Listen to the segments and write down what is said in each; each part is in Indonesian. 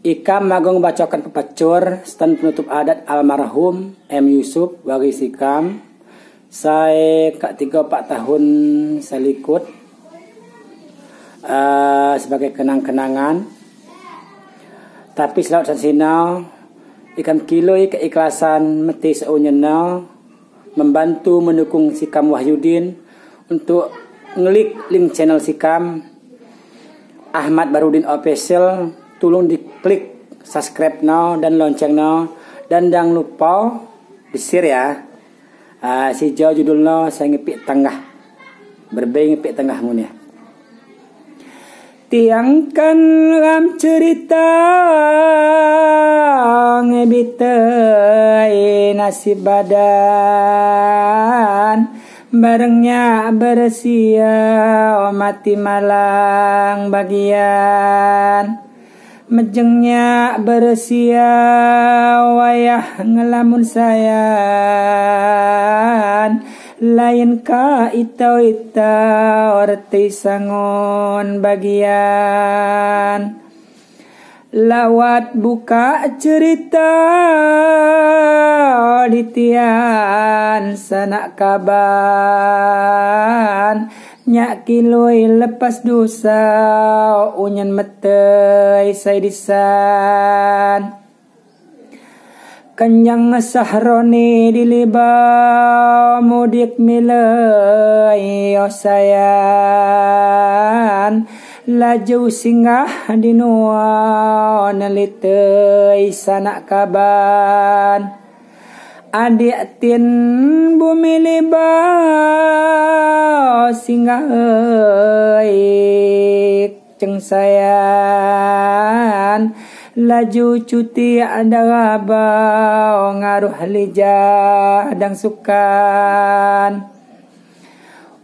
Ika magong bacokan pepecur stand penutup adat almarhum M Yusuf wagi sikam saya kak tiga empat tahun selikut uh, eh, sebagai kenang-kenangan tapi selalu dan sinau ikan kilo keikhlasan meti seunyena membantu mendukung sikam Wahyudin untuk ngelik link channel sikam Ahmad Barudin Official tolong diklik subscribe now dan lonceng now dan jangan lupa di ya uh, si jauh judul now saya ngepik tengah berbeng ngepik tengah mun ya. tiangkan ram cerita ngebitai nasib badan barengnya bersia oh mati malang bagian mejengnya bersia wayah ngelamun sayan lain ka itau ita orti sangon bagian lawat buka cerita ditian sanak kaban Nya kiloi lepas dosa Unyan metai saidisan Kenyang sahroni di liba Mudik milai osayan oh Laju singgah di nuan Nelitai sanak kaban Adiatin bumi liba singa eik ceng sayan laju cuti ada rabau ngaruh lija dan sukan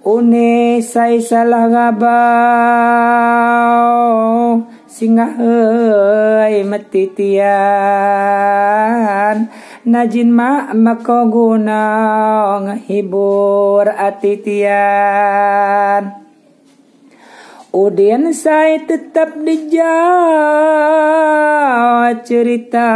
une say salah rabau singa mati metitian Najin ma makogunang hibur atitian Udin saya tetap dijau cerita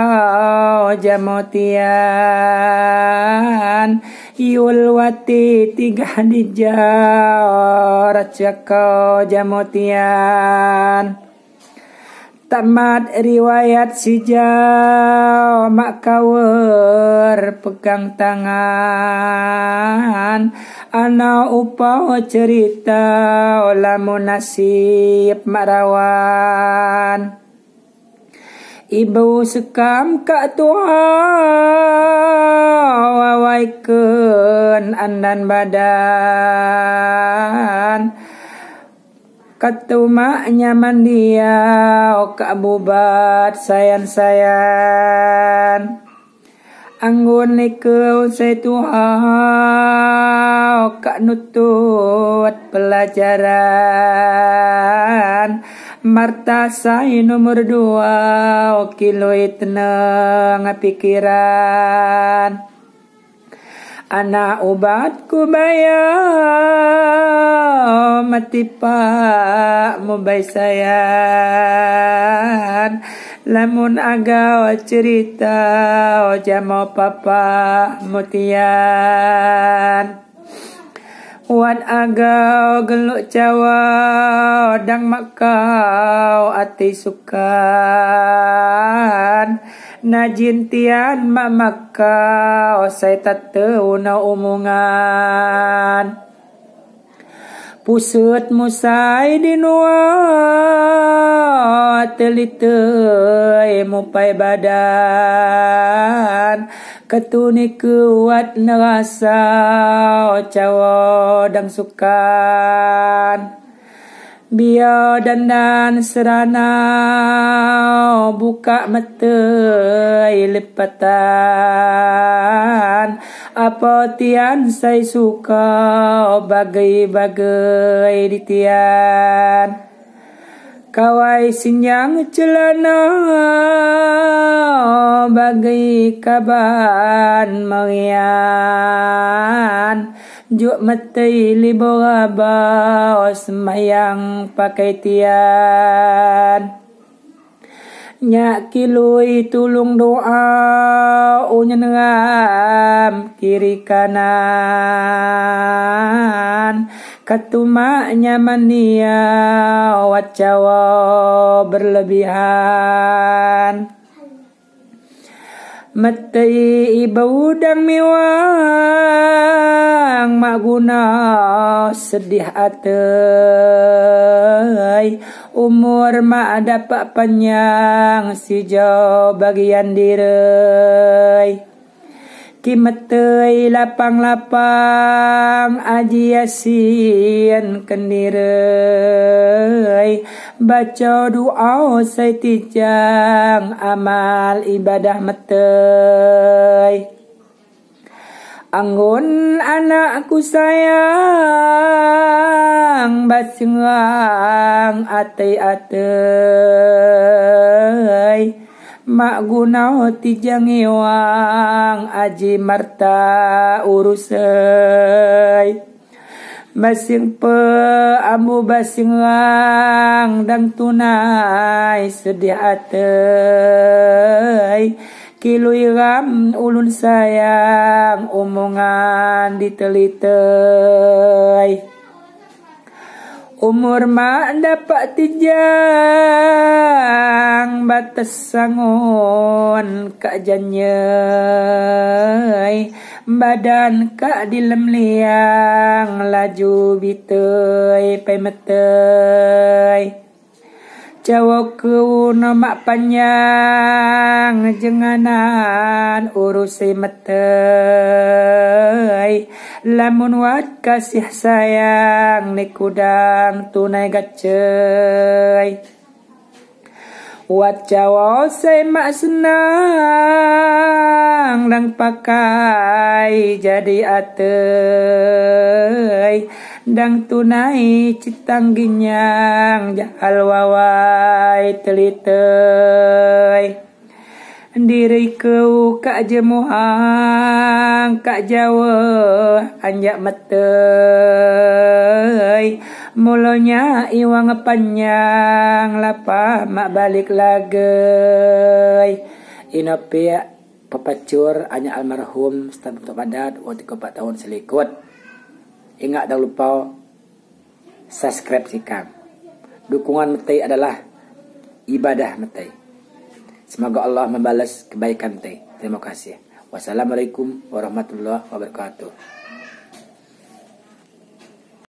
jamotian Iul wati tiga kau cekau jamotian tamat riwayat sijau mak kawer pegang tangan ana upau cerita lamun nasib marawan Ibu sekam kak tua wawaikan andan badan Ketumaknya mandia oka bubat sayan-sayan Anggun nikau saya Tuhan oka kak nutut pelajaran Marta saya nomor dua oke loit tenang pikiran Ana ubat kubaya matipa mubaysayan Lamun agaw cerita oja mau papa mutian Wan agau geluk cawa dang makau ati sukan Najin tian mak makau saya tak na umungan Pusut musai dinuang telite mupai badan ketuni kuat nerasa cawo dan sukan Biar dandan serana buka mata lepatan apa tian saya suka bagai-bagai di Kawai sinyang celana bagi kaban marian Juk metai libo baos mayang pakai tian Nyak kilui tulung doa ram kiri kanan ketumaknya mania Lawat berlebihan, berlebihan Metai udang miwang guna sedih atai Umur mak dapat panjang jauh bagian Ki Timetai lapang-lapang Aji yasin kendirai baca doa setijang amal ibadah metai. Angun anakku sayang basengang atai-atai Mak guna tijang iwang aji marta urusai Basing pe amu basing lang dan tunai sedih atai Kilu iram ulun sayang omongan ditelitai Umur ma dapat tijang Batas sangon kak janyai badan ka di lem liang laju bitei pemetei Jawa keuna mak panjang jenganan urusi metoi Lamun wat kasih sayang nikudang tunai gacoi Wat Jawa semak senang dan pakai jadi atai dan tunai citang ginyang Jahal wawai telitai Diri kau kak jemuhang Kak Jawa anjak metai mulanya iwang panjang lapa mak balik lagi inopi pepacur hanya almarhum untuk padat waktu keempat tahun selikut ingat dan lupa subscribe sikam dukungan metai adalah ibadah metai semoga Allah membalas kebaikan metai terima kasih wassalamualaikum warahmatullahi wabarakatuh